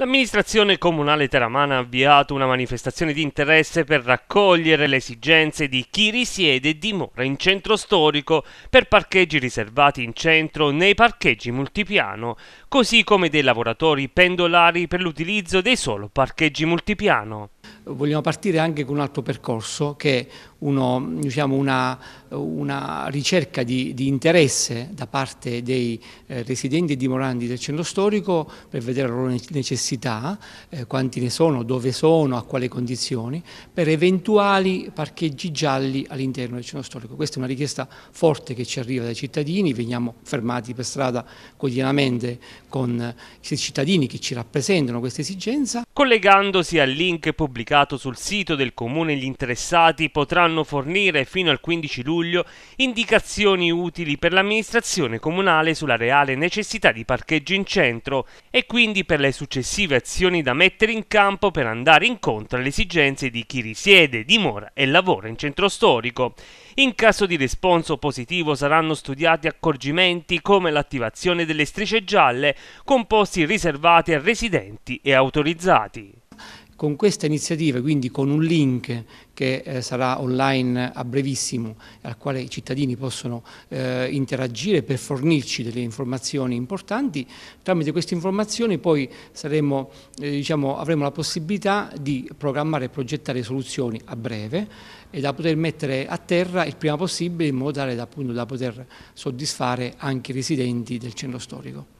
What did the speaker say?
L'amministrazione comunale teramana ha avviato una manifestazione di interesse per raccogliere le esigenze di chi risiede e dimora in centro storico per parcheggi riservati in centro nei parcheggi multipiano, così come dei lavoratori pendolari per l'utilizzo dei solo parcheggi multipiano vogliamo partire anche con un altro percorso che è uno, diciamo una, una, ricerca di, di, interesse da parte dei eh, residenti e dimoranti del centro storico per vedere le loro necessità, eh, quanti ne sono, dove sono, a quale condizioni, per eventuali parcheggi gialli all'interno del centro storico. Questa è una richiesta forte che ci arriva dai cittadini, veniamo fermati per strada quotidianamente con eh, i cittadini che ci rappresentano questa esigenza Collegandosi al link pubblicato sul sito del comune gli interessati potranno fornire fino al 15 luglio indicazioni utili per l'amministrazione comunale sulla reale necessità di parcheggio in centro e quindi per le successive azioni da mettere in campo per andare incontro alle esigenze di chi risiede, dimora e lavora in centro storico. In caso di responso positivo saranno studiati accorgimenti come l'attivazione delle strisce gialle con posti riservati a residenti e autorizzati dati. Con questa iniziativa, quindi con un link che eh, sarà online a brevissimo, al quale i cittadini possono eh, interagire per fornirci delle informazioni importanti, tramite queste informazioni poi saremo, eh, diciamo, avremo la possibilità di programmare e progettare soluzioni a breve e da poter mettere a terra il prima possibile in modo tale da, appunto, da poter soddisfare anche i residenti del centro storico.